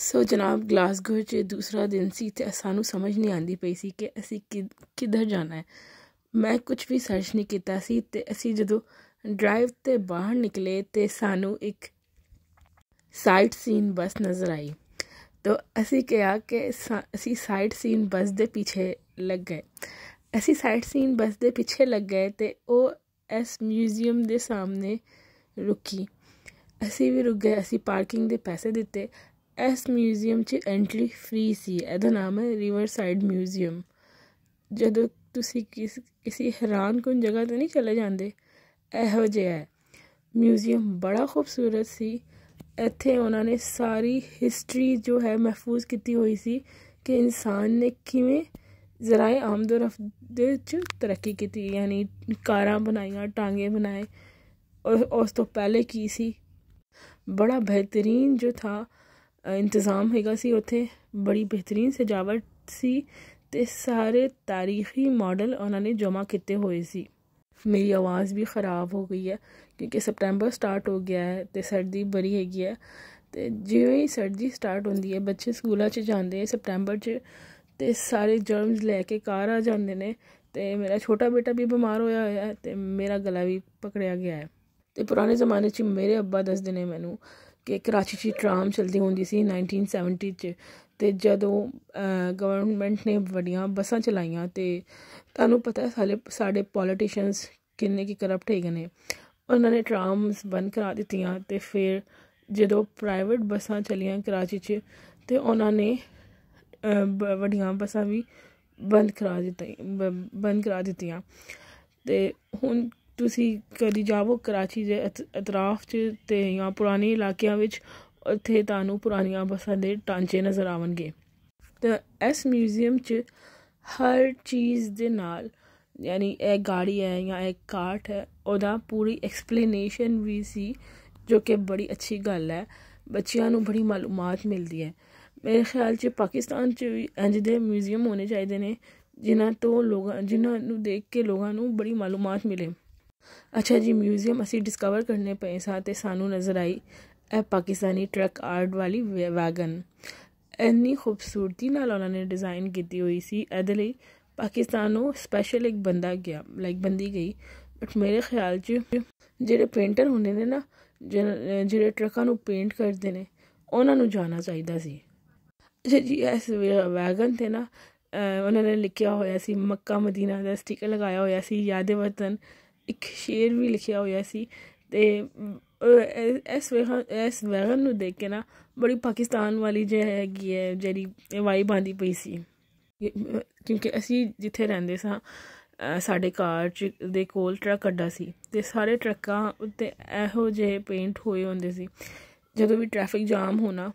ਸੋ ਜਨਾਬ ਗਲਾਸਗੋ 'ਚ ਦੂਸਰਾ ਦਿਨ ਸੀ ਤੇ ਸਾਨੂੰ ਸਮਝ ਨਹੀਂ ਆਂਦੀ ਪਈ ਸੀ ਕਿ ਅਸੀਂ ਕਿੱਧਰ ਜਾਣਾ ਹੈ ਮੈਂ ਕੁਝ ਵੀ ਸਰਚ ਨਹੀਂ ਕੀਤਾ ਸੀ ਤੇ ਅਸੀਂ ਜਦੋਂ ਡਰਾਈਵ ਤੇ ਬਾਹਰ ਨਿਕਲੇ ਤੇ ਸਾਨੂੰ ਇੱਕ ਸਾਈਟ ਸੀਨ ਬੱਸ ਨਜ਼ਰ ਆਈ ਤਾਂ ਅਸੀਂ ਕਿਹਾ ਕਿ ਅਸੀਂ ਸਾਈਟ ਸੀਨ ਬੱਸ ਦੇ ਪਿੱਛੇ ਲੱਗ ਗਏ ਅਸੀਂ ਸਾਈਟ ਸੀਨ ਬੱਸ ਦੇ ਪਿੱਛੇ ਲੱਗ ਗਏ ਤੇ ਉਹ ਐਸ ਮਿਊਜ਼ੀਅਮ ਦੇ ਸਾਹਮਣੇ ਰੁਕੀ ਅਸੀਂ ਵੀ ਰੁਕ ਗਏ ਅਸੀਂ ਪਾਰਕਿੰਗ ਦੇ ਪੈਸੇ ਦਿੱਤੇ इस म्यूजियम से एंट्री फ्री सी ए नाम है रिवर साइड म्यूजियम जो तुम किसी हैरान कुन जगह तो नहीं चले जाते यहोजे है म्यूजियम बड़ा खूबसूरत सी इतने उन्होंने सारी हिस्टरी जो है महफूज की हुई सी कि इंसान ने किमें जराए आमदो रफ्त तरक्की की यानी कारा बनाई टांगे बनाए और उस तो पहले की सी बड़ा बेहतरीन जो था ਇੰਤਜ਼ਾਮ ਹੈਗਾ ਸੀ ਉੱਥੇ ਬੜੀ ਬਿਹਤਰੀਨ ਸਜਾਵਟ ਸੀ ਤੇ ਸਾਰੇ ਤਾਰੀਖੀ ਮਾਡਲ ਉਹਨਾਂ ਨੇ ਜਮ੍ਹਾਂ ਕੀਤੇ ਹੋਏ ਸੀ ਮੇਰੀ ਆਵਾਜ਼ ਵੀ ਖਰਾਬ ਹੋ ਗਈ ਹੈ ਕਿਉਂਕਿ ਸਪਟੈਂਬਰ ਸਟਾਰਟ ਹੋ ਗਿਆ ਹੈ ਤੇ ਸਰਦੀ ਬੜੀ ਹੈਗੀ ਹੈ ਤੇ ਜਿਵੇਂ ਹੀ ਸਰਦੀ ਸਟਾਰਟ ਹੁੰਦੀ ਹੈ ਬੱਚੇ ਸਕੂਲਾਂ 'ਚ ਜਾਂਦੇ ਆ ਸਪਟੈਂਬਰ 'ਚ ਤੇ ਸਾਰੇ ਜਰਮਸ ਲੈ ਕੇ ਘਰ ਆ ਜਾਂਦੇ ਨੇ ਤੇ ਮੇਰਾ ਛੋਟਾ ਬੇਟਾ ਵੀ ਬਿਮਾਰ ਹੋਇਆ ਹੋਇਆ ਹੈ ਤੇ ਮੇਰਾ ਗਲਾ ਵੀ ਪਕੜਿਆ ਗਿਆ ਹੈ ਤੇ ਪੁਰਾਣੇ ਜ਼ਮਾਨੇ 'ਚ ਮੇਰੇ ਅੱਬਾ ਦੱਸਦੇ ਨੇ ਮੈਨੂੰ ਕਿ ਕਰਾਚੀ 'ਚ ਟ੍ਰਾਮ ਚਲਦੀ ਹੁੰਦੀ ਸੀ 1970 'ਚ ਤੇ ਜਦੋਂ ਗਵਰਨਮੈਂਟ ਨੇ ਵੱਡੀਆਂ ਬੱਸਾਂ ਚਲਾਈਆਂ ਤੇ ਤੁਹਾਨੂੰ ਪਤਾ ਹੈ ਸਾਡੇ ਸਾਡੇ ਪੋਲੀਟੀਸ਼ੀਅਨਸ ਕਿੰਨੇ ਕੀ ਕਰਪਟ ਹੈਗੇ ਨੇ ਉਹਨਾਂ ਨੇ ਟ੍ਰਾਮਸ ਬੰਦ ਕਰਾ ਦਿੱਤੀਆਂ ਤੇ ਫਿਰ ਜਦੋਂ ਪ੍ਰਾਈਵੇਟ ਬੱਸਾਂ ਚਲੀਆਂ ਕਰਾਚੀ 'ਚ ਤੇ ਉਹਨਾਂ ਨੇ ਵੱਡੀਆਂ ਬੱਸਾਂ ਵੀ ਬੰਦ ਕਰਾ ਦਿੱਤੀਆਂ ਬੰਦ ਕਰਾ ਦਿੱਤੀਆਂ ਤੇ ਹੁਣ ਤੁਸੀਂ ਕਦੀ ਜਾਵੋ ਕਰਾਚੀ ਦੇ ਅਤਰਾਫ 'ਚ ਤੇ ਜਾਂ ਪੁਰਾਣੇ ਇਲਾਕਿਆਂ ਵਿੱਚ ਉੱਥੇ ਤੁਹਾਨੂੰ ਪੁਰਾਣੀਆਂ ਬਸਾਂ ਦੇ ਟਾਂਚੇ ਨਜ਼ਰ ਆਉਣਗੇ ਤਾਂ ਇਸ ਮਿਊਜ਼ੀਅਮ 'ਚ ਹਰ ਚੀਜ਼ ਦੇ ਨਾਲ ਯਾਨੀ ਇਹ ਗਾੜੀ ਹੈ ਜਾਂ ਇਹ ਕਾਰਟ ਹੈ ਉਹਦਾ ਪੂਰੀ ਐਕਸਪਲੇਨੇਸ਼ਨ ਵੀ ਸੀ ਜੋ ਕਿ ਬੜੀ ਅੱਛੀ ਗੱਲ ਹੈ ਬੱਚਿਆਂ ਨੂੰ ਬੜੀ ਮਾਲੂਮਾਤ ਮਿਲਦੀ ਹੈ ਮੇਰੇ ਖਿਆਲ 'ਚ ਪਾਕਿਸਤਾਨ 'ਚ ਵੀ ਇੰਜ ਦੇ ਮਿਊਜ਼ੀਅਮ ਹੋਣੇ ਚਾਹੀਦੇ ਨੇ ਜਿਨ੍ਹਾਂ ਤੋਂ ਲੋਕਾਂ ਜਿਨ੍ਹਾਂ ਨੂੰ ਦੇਖ ਕੇ ਲੋਕਾਂ ਨੂੰ ਬੜੀ ਮਾਲੂਮਾਤ ਮਿਲੇ ਅੱਛਾ ਜੀ ਮਿਊਜ਼ੀਅਮ ਅਸੀਂ ਡਿਸਕਵਰ ਕਰਨੇ ਪਏ ਸਾਂ ਤੇ ਸਾਨੂੰ ਨਜ਼ਰ ਆਈ ਇਹ ਪਾਕਿਸਤਾਨੀ ਟਰੱਕ ਆਰਟ ਵਾਲੀ ਵੈਗਨ ਇੰਨੀ ਖੂਬਸੂਰਤੀ ਨਾਲ ਉਹਨਾਂ ਨੇ ਡਿਜ਼ਾਈਨ ਕੀਤੀ ਹੋਈ ਸੀ ਇਹਦੇ ਲਈ ਪਾਕਿਸਤਾਨੋਂ ਸਪੈਸ਼ਲ ਇੱਕ ਬੰਦਾ ਗਿਆ ਲਾਈਕ ਬੰਦੀ ਗਈ ਬਟ ਮੇਰੇ ਖਿਆਲ 'ਚ ਜਿਹੜੇ ਪੇਂਟਰ ਹੁੰਦੇ ਨੇ ਨਾ ਜਿਹੜੇ ਟਰੱਕਾਂ ਨੂੰ ਪੇਂਟ ਕਰਦੇ ਨੇ ਉਹਨਾਂ ਨੂੰ ਜਾਣਾ ਚਾਹੀਦਾ ਸੀ ਅੱਛਾ ਜੀ ਇਸ ਵੈਗਨ ਤੇ ਨਾ ਉਹਨਾਂ ਨੇ ਲਿਖਿਆ ਹੋਇਆ ਸੀ ਮੱਕਾ ਮਦੀਨਾ ਦਾ ਸਟicker ਲਗਾਇਆ ਹੋਇਆ ਸੀ ਯਾਦੇ ਵਤਨ ਇੱਕ ਸ਼ੇਰ ਵੀ ਲਿਖਿਆ ਹੋਇਆ ਸੀ ਤੇ ਇਸ ਇਸ ਵੈਗਨ ਨੂੰ ਦੇਖ ਕੇ ਨਾ ਬੜੀ ਪਾਕਿਸਤਾਨ ਵਾਲੀ ਜੇ ਹੈਗੀ ਹੈ ਜਿਹੜੀ ਵਾਈ ਬਾਂਦੀ ਪਈ ਸੀ ਕਿਉਂਕਿ ਅਸੀਂ ਜਿੱਥੇ ਰਹਿੰਦੇ ਸਾਂ ਸਾਡੇ ਕਾਰ ਚ ਦੇ ਕੋਲ ਟਰੱਕ ਅੱਡਾ ਸੀ ਤੇ ਸਾਰੇ ਟਰੱਕਾਂ ਉੱਤੇ ਇਹੋ ਜਿਹੇ ਪੇਂਟ ਹੋਏ ਹੁੰਦੇ ਸੀ ਜਦੋਂ ਵੀ ਟ੍ਰੈਫਿਕ ਜਾਮ ਹੋਣਾ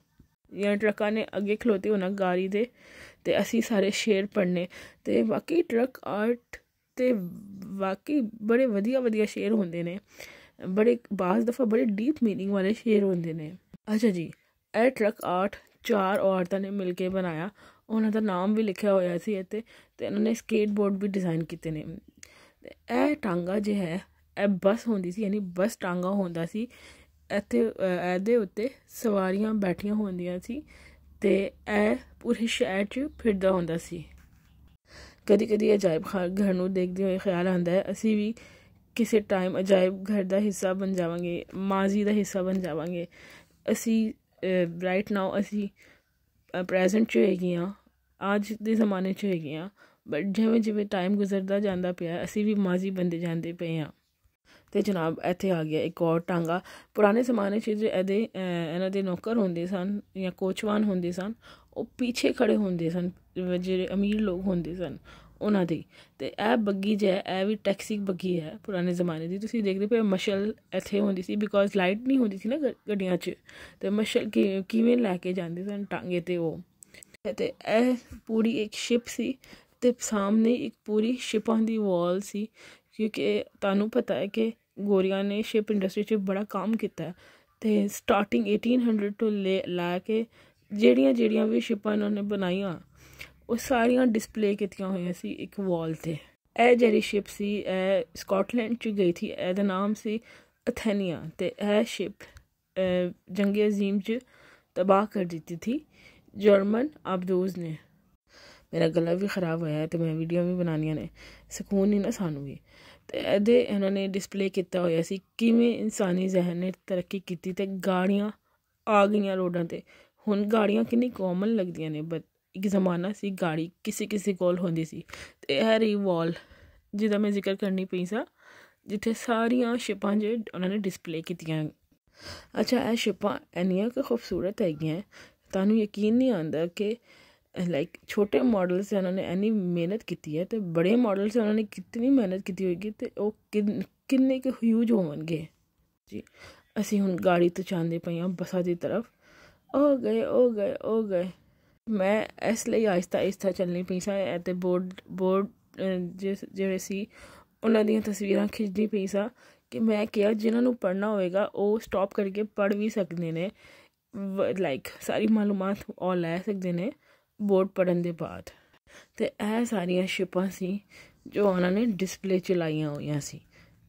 ਜਾਂ ਟਰੱਕਾਂ ਨੇ ਅੱਗੇ ਖਲੋਤੇ ਹੋਣਾ ਗਾਰੀ ਦੇ ਤੇ ਅਸੀਂ ਸਾਰੇ ਸ਼ੇਰ ਪੜਨੇ ਤੇ ਬਾਕੀ ਟਰੱਕ ਆਰਟ ਤੇ ਵਾਕਈ ਬੜੇ ਵਧੀਆ ਵਧੀਆ ਸ਼ੇਰ ਹੁੰਦੇ ਨੇ ਬੜੇ ਬਾਜ਼ ਦਫਾ ਬੜੇ ਡੀਪ मीनिंग ਵਾਲੇ ਸ਼ੇਰ ਹੁੰਦੇ ਨੇ ਅੱਛਾ ਜੀ ਇਹ ਟਰੱਕ ਆਰਟ ਚਾਰ ਔਰਤਾਂ ਨੇ ਮਿਲ ਕੇ ਬਣਾਇਆ ਉਹਨਾਂ ਦਾ ਨਾਮ ਵੀ ਲਿਖਿਆ ਹੋਇਆ ਸੀ ਇੱਥੇ ਤੇ ਇਹਨਾਂ ਨੇ ਸਕੇਟਬੋਰਡ ਵੀ ਡਿਜ਼ਾਈਨ ਕੀਤੇ ਨੇ ਤੇ ਇਹ ਟਾਂਗਾ ਜੇ ਹੈ ਇਹ ਬੱਸ ਹੁੰਦੀ ਸੀ ਯਾਨੀ ਬੱਸ ਟਾਂਗਾ ਹੁੰਦਾ ਸੀ ਇੱਥੇ ਇਹਦੇ ਉੱਤੇ ਸਵਾਰੀਆਂ ਬੈਠੀਆਂ ਹੁੰਦੀਆਂ ਸੀ ਤੇ ਇਹ ਪੂਰੇ ਸ਼ਹਿਰ 'ਚ ਫਿਰਦਾ ਹੁੰਦਾ ਸੀ ਕਦੀ ਕਦੀ ਅਜਾਇਬ ਘਰ ਨੂੰ ਦੇਖਦੇ ਹੋਏ ਖਿਆਲ ਆਉਂਦਾ ਹੈ ਅਸੀਂ ਵੀ ਕਿਸੇ ਟਾਈਮ ਅਜਾਇਬ ਘਰ ਦਾ ਹਿੱਸਾ ਬਣ ਜਾਵਾਂਗੇ ਮਾਜ਼ੀ ਦਾ ਹਿੱਸਾ ਬਣ ਜਾਵਾਂਗੇ ਅਸੀਂ ਰਾਈਟ ਨਾਓ ਅਸੀਂ ਪ੍ਰੈਜ਼ੈਂਟ 'ਚ ਹੈਗੇ ਆ ਅੱਜ ਦੇ ਜ਼ਮਾਨੇ 'ਚ ਹੈਗੇ ਆ ਬਟ ਜਿਵੇਂ ਜਿਵੇਂ ਟਾਈਮ ਗੁਜ਼ਰਦਾ ਜਾਂਦਾ ਪਿਆ ਅਸੀਂ ਵੀ ਮਾਜ਼ੀ ਬੰਦੇ ਜਾਂਦੇ ਪਏ ਆ ਤੇ ਜਨਾਬ ਇੱਥੇ ਆ ਗਿਆ ਇੱਕ ਹੋਰ ਟਾਂਗਾ ਪੁਰਾਣੇ ਜ਼ਮਾਨੇ 'ਚ ਇਹਦੇ ਇਹਨਾਂ ਦੇ ਨੌਕਰ ਹੁੰਦੇ ਸਨ ਜਾਂ ਕੋਚਵਾਨ ਹੁੰਦੇ ਸਨ ਉਹ ਪਿੱਛੇ ਖੜੇ ਹੁੰਦੇ ਸਨ ਜਿਹੜੇ ਅਮੀਰ ਲੋਕ ਹੁੰਦੇ ਸਨ ਉਹਨਾਂ ਦੀ ਤੇ ਇਹ ਬੱਗੀ ਜੈ ਇਹ ਵੀ ਟੈਕਸੀ ਬੱਗੀ ਹੈ ਪੁਰਾਣੇ ਜ਼ਮਾਨੇ ਦੀ ਤੁਸੀਂ ਦੇਖਦੇ ਪਏ ਮਸ਼ਲ ਇੱਥੇ ਹੁੰਦੀ ਸੀ ਬਿਕੋਜ਼ ਲਾਈਟ ਨਹੀਂ ਹੁੰਦੀ ਸੀ ਨਾ ਗੱਡੀਆਂ 'ਚ ਤੇ ਮਸ਼ਲ ਕਿਵੇਂ ਲੈ ਕੇ ਜਾਂਦੇ ਸਨ ਟਾਂਗੇ ਤੇ ਉਹ ਤੇ ਇਹ ਪੂਰੀ ਇੱਕ ਸ਼ਿਪ ਸੀ ਤੇ ਸਾਹਮਣੇ ਇੱਕ ਪੂਰੀ ਸ਼ਿਪਾਂ ਦੀ ਵਾਲ ਸੀ ਕਿਉਂਕਿ ਤੁਹਾਨੂੰ ਪਤਾ ਹੈ ਕਿ ਗੋਰੀਆਂ ਨੇ ਸ਼ਿਪ ਇੰਡਸਟਰੀ 'ਚ ਬੜਾ ਕੰਮ ਕੀਤਾ ਤੇ ਸਟਾਰਟਿੰਗ 1800 ਤੋਂ ਲੈ ਕੇ ਜਿਹੜੀਆਂ ਜਿਹੜੀਆਂ ਵੀ ਸ਼ਿਪਾਂ ਉਹਨਾਂ ਨੇ ਬਣਾਈਆਂ ਉਹ ਸਾਰੀਆਂ ਡਿਸਪਲੇ ਕੀਤੀਆਂ ਹੋਈਆਂ ਸੀ ਇੱਕ ਵਾਲ ਤੇ ਇਹ ਜਿਹੜੀ ਸ਼ਿਪ ਸੀ ਇਹ ਸਕਾਟਲੈਂਡ ਚ ਗਈ ਸੀ ਇਹਦਾ ਨਾਮ ਸੀ ਅਥੈਨੀਆ ਤੇ ਇਹ ਸ਼ਿਪ ਜੰਗੀ ਅਜ਼ੀਮ ਚ ਤਬਾਹ ਕਰ ਦਿੱਤੀ ਥੀ ਜਰਮਨ ਆਬਦੂਜ਼ ਨੇ ਮੇਰਾ ਗਲਾ ਵੀ ਖਰਾਬ ਹੋਇਆ ਤੇ ਮੈਂ ਵੀਡੀਓ ਵੀ ਬਣਾਉਣੀਆਂ ਨੇ ਸਕੂਨ ਨਹੀਂ ਨਾ ਸਾਨੂੰ ਵੀ ਤੇ ਇਹਦੇ ਇਹਨਾਂ ਨੇ ਡਿਸਪਲੇ ਕੀਤਾ ਹੋਇਆ ਸੀ ਕਿਵੇਂ ਇਨਸਾਨੀ ਜ਼ਹਿਨ ਨੇ ਤਰੱਕੀ ਕੀਤੀ ਤੇ ਗਾੜੀਆਂ ਆ ਗਈਆਂ ਰੋਡਾਂ ਤੇ ਹੁਣ ਗਾੜੀਆਂ ਕਿੰਨੀ ਕਾਮਨ ਲੱਗਦੀਆਂ ਨੇ ਬਟ ਇੱਕ ਜ਼ਮਾਨਾ ਸੀ ਗਾੜੀ ਕਿਸੇ ਕਿਸੇ ਕੋਲ ਹੁੰਦੀ ਸੀ ਤੇ ਇਹ ਰਹੀ ਵਾਲ ਜਿਹਦਾ ਮੈਂ ਜ਼ਿਕਰ ਕਰਨੀ ਪਈ ਸਾ ਜਿੱਥੇ ਸਾਰੀਆਂ ਸ਼ਿਪਾਂ ਜੇ ਉਹਨਾਂ ਨੇ ਡਿਸਪਲੇ ਕੀਤੀਆਂ ਅੱਛਾ ਇਹ ਸ਼ਿਪਾਂ ਇੰਨੀਆਂ ਕਿ ਖੂਬਸੂਰਤ ਹੈਗੀਆਂ ਤੁਹਾਨੂੰ ਯਕੀਨ ਨਹੀਂ ਆਉਂਦਾ ਕਿ ਲਾਈਕ ਛੋਟੇ ਮਾਡਲਸ ਸੇ ਉਹਨਾਂ ਨੇ ਇੰਨੀ ਮਿਹਨਤ ਕੀਤੀ ਹੈ ਤੇ ਬੜੇ ਮਾਡਲਸ ਸੇ ਉਹਨਾਂ ਨੇ ਕਿੰਨੀ ਮਿਹਨਤ ਕੀਤੀ ਹੋਏਗੀ ਤੇ ਉਹ ਕਿੰਨੇ ਕਿ ਹਿਊਜ ਹੋਣਗੇ ਜੀ ਅਸੀਂ ਹੁਣ ਗਾੜੀ ਤੋਂ ਚਾਹੁੰਦੇ ਪਈਆਂ ਬਸਾ ਦੀ ਤਰਫ ਉਹ ਗਏ ਉਹ ਗਏ ਉਹ ਗਏ ਮੈਂ ਇਸ ਲਈ ਆਇਸਤਾ ਆਹਿਸਤਾ ਚੱਲਣੀ ਪਈ ਸਾਂ ਅਤੇ ਬੋਰਡ ਬੋਰਡ ਜਿਹੜੇ ਸੀ ਉਹਨਾਂ ਦੀਆਂ ਤਸਵੀਰਾਂ ਖਿੱਚਦੀ ਪਈ ਸਾਂ ਕਿ ਮੈਂ ਕਿਹਾ ਜਿਨ੍ਹਾਂ ਨੂੰ ਪੜਨਾ ਹੋਵੇਗਾ ਉਹ ਸਟਾਪ ਕਰਕੇ ਪੜ ਵੀ ਸਕਦੇ ਨੇ ਲਾਈਕ ਸਾਰੀ ਮਾਲੂਮਾਤ ਆਲ ਲੈ ਸਕਦੇ ਨੇ ਬੋਰਡ ਪੜਨ ਦੇ ਬਾਅਦ ਤੇ ਇਹ ਸਾਰੀਆਂ ਸ਼ਿਪਾਂ ਸੀ ਜੋ ਉਹਨਾਂ ਨੇ ਡਿਸਪਲੇ 'ਚ ਲਾਈਆਂ ਹੋਈਆਂ ਸੀ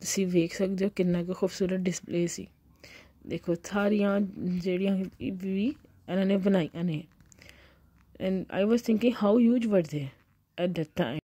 ਤੁਸੀਂ ਵੇਖ ਸਕਦੇ ਹੋ ਕਿੰਨਾ ਕੁ ਖੂਬਸੂਰਤ ਡਿਸਪਲੇ ਸੀ ਦੇਖੋ ਸਾਰੀਆਂ ਜਿਹੜੀਆਂ ਵੀ ਇਹਨਾਂ ਨੇ ਬਣਾਈਆਂ ਨੇ and I was thinking how huge were they at that time.